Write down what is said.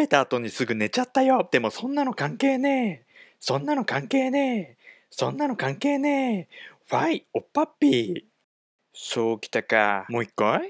べた後にすぐ寝ちゃったよ。でもそんなの関係ねえ。そんなの関係ねえ。そんなの関係ねえ。ファイ、おっぱっぴー。そうきたか。もう一回